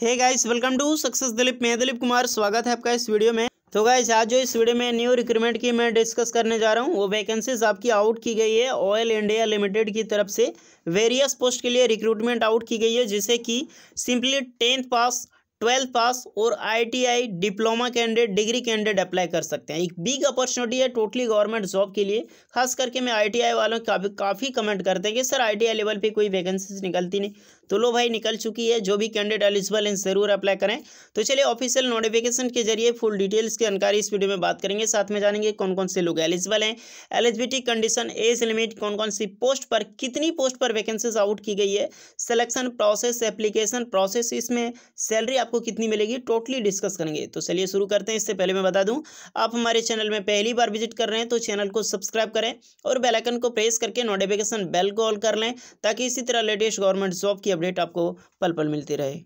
hey guys welcome to success Dilip मैं दिलीप कुमार स्वागत है आपका इस वीडियो में तो गाइस आज जो इस वीडियो में न्यू रिक्रूटमेंट की मैं डिस्कस करने जा रहा हूँ वो वैकेंसीज आपकी आउट की गई है ऑयल इंडिया लिमिटेड की तरफ से वेरियस पोस्ट के लिए रिक्रूटमेंट आउट की गई है जिसे कि simply tenth pass twelfth pass और ITI diploma candidate degree candidate apply कर सकते हैं एक बिग अपॉर्चुनिटी है टोटली गवर्नमेंट जॉब के लिए खास करके मैं आईटीआई वालों काफ़ी काफ़ी कमेंट करते हैं कि सर आईटीआई लेवल पे कोई वैकेंसीज निकलती नहीं तो लो भाई निकल चुकी है जो भी कैंडिडेट एलिजिबल हैं जरूर अप्लाई करें तो चलिए ऑफिशियल नोटिफिकेशन के जरिए फुल डिटेल्स की जानकारी इस वीडियो में बात करेंगे साथ में जानेंगे कौन कौन से लोग एलिजिबल हैं एलिजिबिलिटी कंडीशन एज लिमिट कौन कौन सी पोस्ट पर कितनी पोस्ट पर वैकेंसीज आउट की गई है सिलेक्शन प्रोसेस एप्लीकेशन प्रोसेस इसमें सैलरी आपको कितनी मिलेगी टोटली डिस्कस करेंगे तो चलिए शुरू करते हैं इससे पहले मैं बता दूं आप हमारे चैनल में पहली बार विजिट कर रहे हैं तो चैनल को सब्सक्राइब करें और बेलाइकन को प्रेस करके नोटिफिकेशन बेल को ऑल कर लें ताकि इसी तरह लेटेस्ट गवर्नमेंट जॉब की अपडेट आपको पल पल मिलती रहे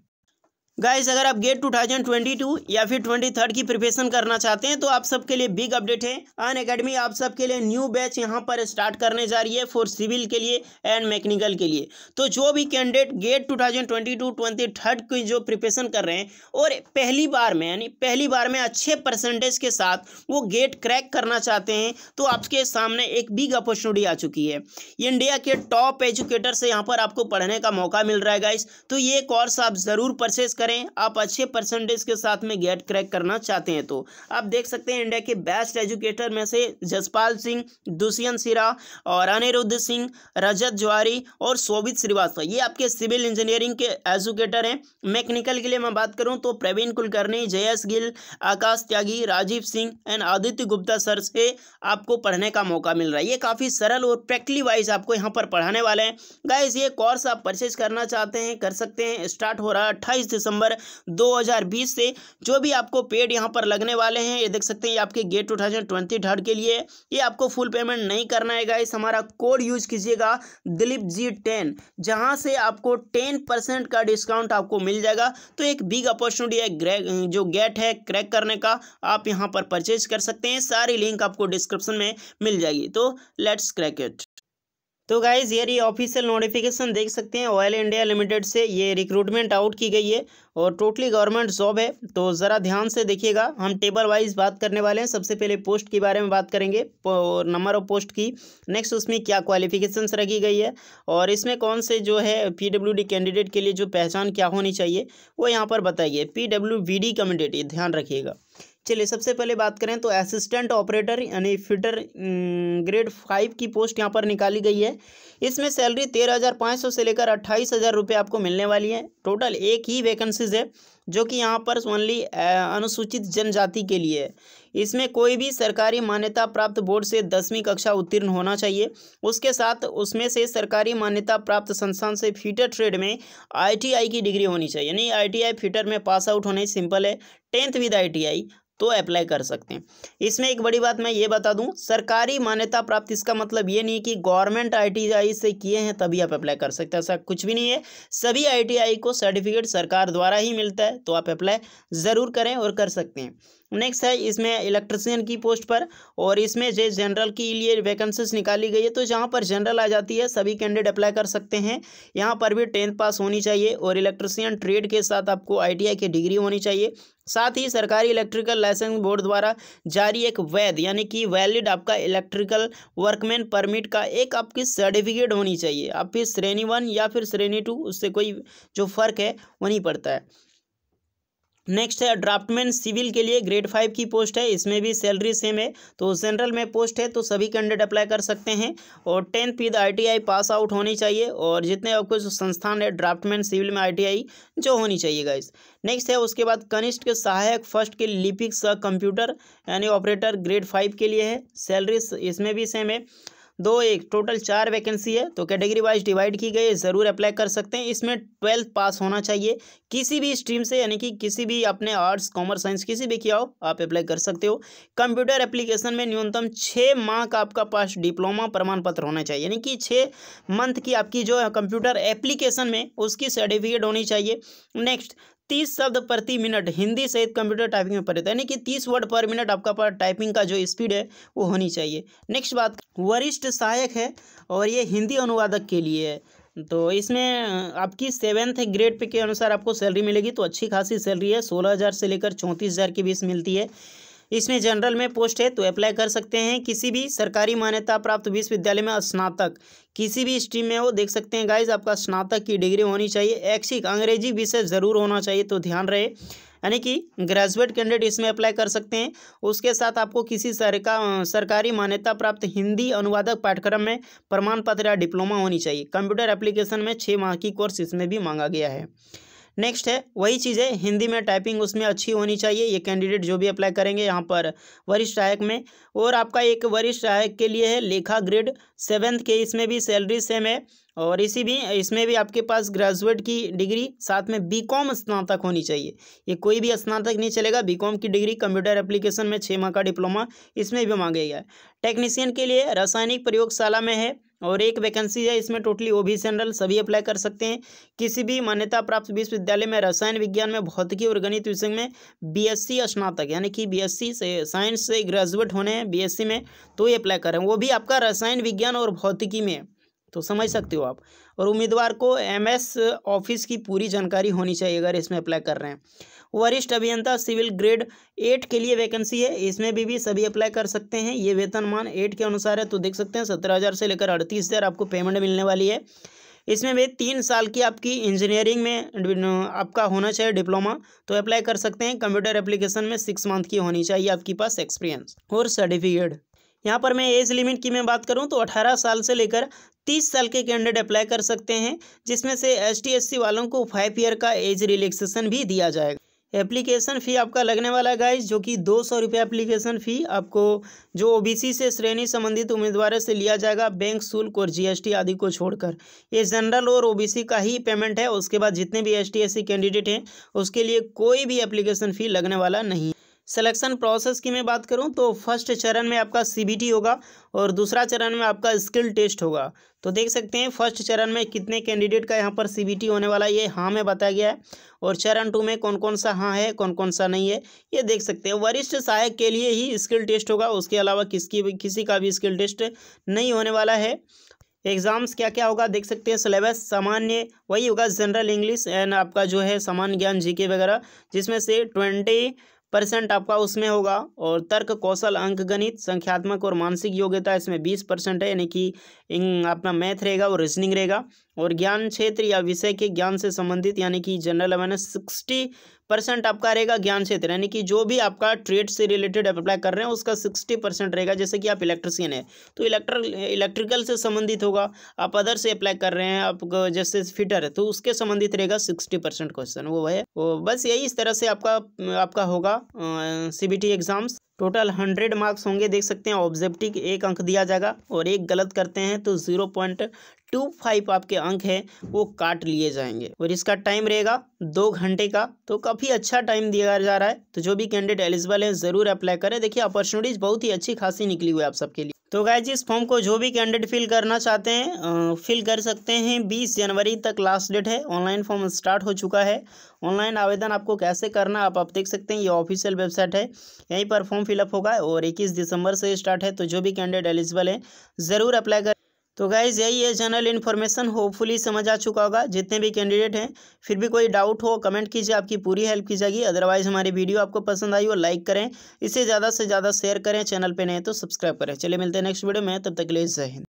गाइस अगर आप गेट 2022 या फिर 23 की प्रिपरेशन करना चाहते हैं तो आप सबके लिए बिग अपडेट है अन अकेडमी आप सबके लिए न्यू बैच यहां पर स्टार्ट करने जा रही है फॉर सिविल के लिए एंड मैकेनिकल के लिए तो जो भी कैंडिडेट गेट 2022 23 की जो प्रिपरेशन कर रहे हैं और पहली बार में यानी पहली बार में अच्छे परसेंटेज के साथ वो गेट क्रैक करना चाहते हैं तो आपके सामने एक बिग अपॉर्चुनिटी आ चुकी है इंडिया के टॉप एजुकेटर से यहाँ पर आपको पढ़ने का मौका मिल रहा है गाइस तो ये कोर्स आप ज़रूर परचेज करें आप अच्छे परसेंटेज के साथ में गेट क्रैक करना चाहते हैं तो आप देख सकते हैं इंडिया के बेस्ट एजुकेटर में से जसपाल सिंह दुष्यंत सिरा और अनिरुद्ध सिंह रजत ज्वारी और शोभित श्रीवास्तव ये आपके सिविल इंजीनियरिंग के एजुकेटर हैं मैकेनिकल के लिए मैं बात करूँ तो प्रवीण कुलकर्णी जयस गिल आकाश त्यागी राजीव सिंह एंड आदित्य गुप्ता सर से आपको पढ़ने का मौका मिल रहा है ये काफ़ी सरल और प्रैक्टिकली वाइज आपको यहाँ पर पढ़ाने वाले हैं गाइज ये कोर्स आप परचेज करना चाहते हैं कर सकते हैं स्टार्ट हो रहा है अट्ठाईस दिसंबर दिसंबर 2020 से जो भी आपको पेड यहां पर लगने वाले हैं ये देख सकते हैं ये आपके गेट टू थाउजेंड के लिए ये आपको फुल पेमेंट नहीं करना है गाइस हमारा कोड यूज कीजिएगा दिलीप जी टेन जहाँ से आपको टेन परसेंट का डिस्काउंट आपको मिल जाएगा तो एक बिग अपॉर्चुनिटी है जो गेट है क्रैक करने का आप यहाँ पर परचेज कर सकते हैं सारी लिंक आपको डिस्क्रिप्शन में मिल जाएगी तो लेट्स क्रैक इट तो गाइज़ ये ऑफिशियल नोटिफिकेशन देख सकते हैं ऑयल इंडिया लिमिटेड से ये रिक्रूटमेंट आउट की गई है और टोटली गवर्नमेंट जॉब है तो ज़रा ध्यान से देखिएगा हम टेबल वाइज बात करने वाले हैं सबसे पहले पोस्ट के बारे में बात करेंगे और नंबर ऑफ पोस्ट की नेक्स्ट उसमें क्या क्वालिफिकेशन रखी गई है और इसमें कौन से जो है पी कैंडिडेट के लिए जो पहचान क्या होनी चाहिए वो यहाँ पर बताइए पी डब्ल्यू ये ध्यान रखिएगा चलिए सबसे पहले बात करें तो असिस्टेंट ऑपरेटर यानी फिटर ग्रेड फाइव की पोस्ट यहाँ पर निकाली गई है इसमें सैलरी तेरह हज़ार पाँच सौ से लेकर अट्ठाईस हज़ार रुपये आपको मिलने वाली है टोटल एक ही वैकेंसीज है जो कि यहाँ पर ओनली अनुसूचित जनजाति के लिए है इसमें कोई भी सरकारी मान्यता प्राप्त बोर्ड से दसवीं कक्षा उत्तीर्ण होना चाहिए उसके साथ उसमें से सरकारी मान्यता प्राप्त संस्थान से फीटर ट्रेड में आईटीआई की डिग्री होनी चाहिए यानी आईटीआई फीटर में पास आउट होने सिंपल है टेंथ विद आईटीआई तो अप्लाई कर सकते हैं इसमें एक बड़ी बात मैं ये बता दूं सरकारी मान्यता प्राप्त इसका मतलब ये नहीं कि गवर्नमेंट आईटीआई से किए हैं तभी आप अप्लाई कर सकते हैं ऐसा कुछ भी नहीं है सभी आईटीआई को सर्टिफिकेट सरकार द्वारा ही मिलता है है तो आप अप्लाई ज़रूर करें और कर सकते हैं नेक्स्ट है इसमें इलेक्ट्रिसियन की पोस्ट पर और इसमें जो जनरल के लिए वैकेंसीज निकाली गई है तो जहाँ पर जनरल आ जाती है सभी कैंडिडेट अप्लाई कर सकते हैं यहाँ पर भी टेंथ पास होनी चाहिए और इलेक्ट्रिसियन ट्रेड के साथ आपको आई की डिग्री होनी चाहिए साथ ही सरकारी इलेक्ट्रिकल लाइसेंस बोर्ड द्वारा जारी एक वैध यानी कि वैलिड आपका इलेक्ट्रिकल वर्कमैन परमिट का एक आपकी सर्टिफिकेट होनी चाहिए आप फिर श्रेणी वन या फिर श्रेणी टू उससे कोई जो फ़र्क है वो नहीं पड़ता है नेक्स्ट है ड्राफ्टमैन सिविल के लिए ग्रेड फाइव की पोस्ट है इसमें भी सैलरी सेम है तो जनरल में पोस्ट है तो सभी कैंडिडेट अप्लाई कर सकते हैं और tenth with ITI pass out होनी चाहिए और जितने आपको जो संस्थान है ड्राफ्टमैन सिविल में आईटीआई जो होनी चाहिए गाइस नेक्स्ट है उसके बाद कनिष्ठ के सहायक फर्स्ट के लिपिक कंप्यूटर यानी ऑपरेटर ग्रेड फाइव के लिए है सैलरी इसमें भी सेम है दो एक टोटल चार वैकेंसी है तो कैटेगरी वाइज डिवाइड की गई है ज़रूर अप्लाई कर सकते हैं इसमें ट्वेल्थ पास होना चाहिए किसी भी स्ट्रीम से यानी कि किसी भी अपने आर्ट्स कॉमर्स साइंस किसी भी किया हो आप अप्लाई कर सकते हो कंप्यूटर एप्लीकेशन में न्यूनतम छः माह का आपका पास डिप्लोमा प्रमाण पत्र होना चाहिए यानी कि छः मंथ की आपकी जो कंप्यूटर एप्लीकेशन में उसकी सर्टिफिकेट होनी चाहिए नेक्स्ट तीस शब्द प्रति मिनट हिंदी सहित कंप्यूटर टाइपिंग में परित यानी कि तीस वर्ड पर मिनट आपका पर टाइपिंग का जो स्पीड है वो होनी चाहिए नेक्स्ट बात वरिष्ठ सहायक है और ये हिंदी अनुवादक के लिए है तो इसमें आपकी सेवेंथ ग्रेड पे के अनुसार आपको सैलरी मिलेगी तो अच्छी खासी सैलरी है सोलह हज़ार से लेकर चौंतीस हज़ार के बीच मिलती है इसमें जनरल में पोस्ट है तो अप्लाई कर सकते हैं किसी भी सरकारी मान्यता प्राप्त विश्वविद्यालय में स्नातक किसी भी स्ट्रीम में वो देख सकते हैं गाइज आपका स्नातक की डिग्री होनी चाहिए ऐच्छिक अंग्रेजी विषय ज़रूर होना चाहिए तो ध्यान रहे यानी कि ग्रेजुएट कैंडिडेट इसमें अप्लाई कर सकते हैं उसके साथ आपको किसी सरका सरकारी मान्यता प्राप्त हिंदी अनुवादक पाठ्यक्रम में प्रमाण पत्र या डिप्लोमा होनी चाहिए कंप्यूटर एप्लीकेशन में छः माह की कोर्स इसमें भी मांगा गया है नेक्स्ट है वही चीज़ है हिंदी में टाइपिंग उसमें अच्छी होनी चाहिए ये कैंडिडेट जो भी अप्लाई करेंगे यहाँ पर वरिष्ठ सहायक में और आपका एक वरिष्ठ सहायक के लिए है लेखा ग्रेड सेवेंथ के इसमें भी सैलरी सेम है और इसी भी इसमें भी आपके पास ग्रेजुएट की डिग्री साथ में कॉम स्नातक होनी चाहिए ये कोई भी स्नातक नहीं चलेगा कॉम की डिग्री कंप्यूटर एप्लीकेशन में छः माह का डिप्लोमा इसमें भी मांगेगा टेक्नीसियन के लिए रासायनिक प्रयोगशाला में है और एक वैकेंसी है इसमें टोटली ओबीसी जनरल सभी अप्लाई कर सकते हैं किसी भी मान्यता प्राप्त विश्वविद्यालय में रसायन विज्ञान में भौतिकी और गणित विषय में बीएससी स्नातक यानी कि बीएससी से साइंस से ग्रेजुएट होने हैं बीएससी में तो ये अप्लाई करें वो भी आपका रसायन विज्ञान और भौतिकी में तो समझ सकते हो आप और उम्मीदवार को एमएस ऑफिस की पूरी जानकारी होनी चाहिए अगर इसमें अप्लाई कर रहे हैं वरिष्ठ अभियंता सिविल ग्रेड एट के लिए वैकेंसी है इसमें भी, भी सभी अप्लाई कर सकते हैं ये वेतनमान एट के अनुसार है तो देख सकते हैं सत्रह हज़ार से लेकर अड़तीस हज़ार आपको पेमेंट मिलने वाली है इसमें भी तीन साल की आपकी इंजीनियरिंग में आपका होना चाहिए डिप्लोमा तो अप्लाई कर सकते हैं कंप्यूटर एप्लीकेशन में सिक्स मंथ की होनी चाहिए आपके पास एक्सपीरियंस और सर्टिफिकेट यहाँ पर मैं एज लिमिट की मैं बात करूँ तो 18 साल से लेकर तीस साल के कैंडिडेट अप्लाई कर सकते हैं जिसमें से एस टी वालों को फाइव ईयर का एज रिलैक्सेशन भी दिया जाएगा एप्लीकेशन फ़ी आपका लगने वाला है गाइस जो कि दो सौ रुपये एप्लीकेशन फ़ी आपको जो ओबीसी से श्रेणी संबंधित उम्मीदवारों से लिया जाएगा बैंक शुल्क और जीएसटी आदि को छोड़कर ये जनरल और ओबीसी का ही पेमेंट है उसके बाद जितने भी एस टी कैंडिडेट हैं उसके लिए कोई भी एप्लीकेशन फ़ी लगने वाला नहीं सिलेक्शन प्रोसेस की मैं बात करूं तो फर्स्ट चरण में आपका सी होगा और दूसरा चरण में आपका स्किल टेस्ट होगा तो देख सकते हैं फर्स्ट चरण में कितने कैंडिडेट का यहाँ पर सी होने वाला है ये हाँ में बताया गया है और चरण टू में कौन कौन सा हाँ है कौन कौन सा नहीं है ये देख सकते हैं वरिष्ठ सहायक के लिए ही स्किल टेस्ट होगा उसके अलावा किसकी किसी का भी स्किल टेस्ट नहीं होने वाला है एग्ज़ाम्स क्या क्या होगा देख सकते हैं सिलेबस सामान्य वही होगा जनरल इंग्लिश एंड आपका जो है सामान्य ज्ञान जीके वगैरह जिसमें से ट्वेंटी परसेंट आपका उसमें होगा और तर्क कौशल अंक गणित संख्यात्मक और मानसिक योग्यता इसमें बीस परसेंट है यानी कि अपना मैथ रहेगा और रीजनिंग रहेगा और ज्ञान क्षेत्र या विषय के ज्ञान से संबंधित यानी कि जनरल अवेयरनेस सिक्सटी परसेंट आपका रहेगा ज्ञान क्षेत्र यानी कि जो भी आपका ट्रेड से रिलेटेड अप्लाई कर रहे हैं उसका सिक्सटी परसेंट रहेगा जैसे कि आप इलेक्ट्रिसियन है तो इलेक्ट्र इलेक्ट्रिकल से संबंधित होगा आप अदर से अप्लाई कर रहे हैं आप जैसे फिटर है तो उसके संबंधित रहेगा सिक्सटी परसेंट क्वेश्चन वो है वो बस यही इस तरह से आपका आपका होगा C exams total hundred marks होंगे देख सकते हैं ऑब्जेक्टिव एक अंक दिया जाएगा और एक गलत करते हैं तो जीरो पॉइंट टू फाइव आपके अंक हैं वो काट लिए जाएंगे और इसका टाइम रहेगा दो घंटे का तो काफ़ी अच्छा टाइम दिया जा रहा है तो जो भी कैंडिडेट एलिजिबल है ज़रूर अप्लाई करें देखिए अपॉर्चुनिटीज़ बहुत ही अच्छी खासी निकली हुई है आप सबके लिए तो गाइज इस फॉर्म को जो भी कैंडिडेट फिल करना चाहते हैं फिल कर सकते हैं 20 जनवरी तक लास्ट डेट है ऑनलाइन फॉर्म स्टार्ट हो चुका है ऑनलाइन आवेदन आपको कैसे करना आप आप देख सकते हैं ये ऑफिशियल वेबसाइट है यहीं पर फॉर्म फिलअप होगा और 21 दिसंबर से स्टार्ट है तो जो भी कैंडिडेट एलिजिबल है ज़रूर अप्लाई कर तो गाइज यही है जनरल इन्फॉर्मेशन होपफुली समझ आ चुका होगा जितने भी कैंडिडेट हैं फिर भी कोई डाउट हो कमेंट कीजिए आपकी पूरी हेल्प की जाएगी अदरवाइज हमारी वीडियो आपको पसंद आई हो लाइक करें इसे ज़्यादा से ज़्यादा शेयर करें चैनल पर नहीं तो सब्सक्राइब करें चलिए मिलते हैं नेक्स्ट वीडियो में तब तक ले जय हिंद